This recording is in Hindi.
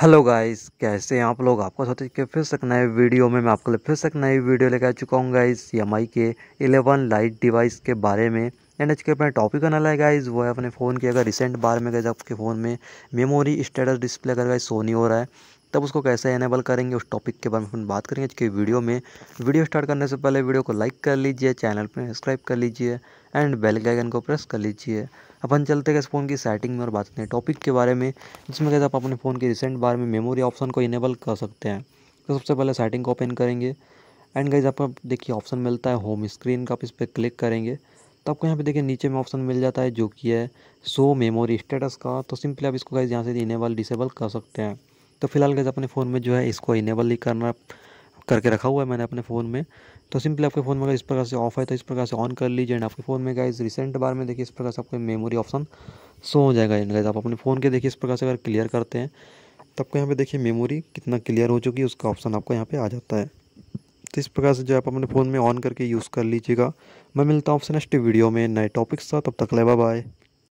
हेलो गाइस कैसे हैं आप लोग आपका साथ के फिर से नए वीडियो में मैं आपके लिए फिर से एक नई वीडियो लेकर आ चुका हूँ गाइस एम e के 11 लाइट डिवाइस के बारे में एंड आज के अपने टॉपिक नाला है गाइस वो है अपने फ़ोन की अगर रिसेंट बार में गए आपके फ़ोन में मेमोरी स्टेटस डिस्प्ले अगर गाइस सोनी हो रहा है तब उसको कैसे एनेबल करेंगे उस टॉपिक के बारे में बात करेंगे आज के वीडियो में वीडियो स्टार्ट करने से पहले वीडियो को लाइक कर लीजिए चैनल पर सब्सक्राइब कर लीजिए एंड बेल के आइकन को प्रेस कर लीजिए अपन चलते गए इस फ़ोन की सेटिंग में और बात करें टॉपिक के बारे में जिसमें कहते आप अपने फ़ोन के रिसेंट बारे में मेमोरी ऑप्शन को इनेबल कर सकते हैं तो सबसे पहले सेटिंग को ओपन करेंगे एंड गाइज आपको देखिए ऑप्शन मिलता है होम स्क्रीन का आप इस पर क्लिक करेंगे तो आपको यहाँ पे देखिए नीचे में ऑप्शन मिल जाता है जो कि है सो मेमोरी स्टेटस का तो सिंपली आप इसको गाइज यहाँ से इनेबल डिसेबल कर सकते हैं तो फिलहाल गाइज अपने फ़ोन में जो है इसको इनेबल ही करना करके रखा हुआ है मैंने अपने फ़ोन में तो सिंपली आपके फ़ोन में अगर इस प्रकार से ऑफ है तो इस प्रकार से ऑन कर लीजिए एंड आपके फ़ोन में गाइज रिसेंट बार में देखिए इस प्रकार से आपको मेमोरी ऑप्शन शो हो जाएगा एंड गाइज आप अपने फ़ोन के देखिए इस प्रकार से अगर क्लियर करते हैं तो आपको यहाँ पे देखिए मेमोरी कितना क्लियर हो चुकी है उसका ऑप्शन आपको यहाँ पे आ जाता है तो इस प्रकार से जो आप अपने फ़ोन में ऑन करके यूज़ कर लीजिएगा मैं मिलता हूँ आपसे नेक्स्ट वीडियो में नए टॉपिक्स का तब तक ले बाय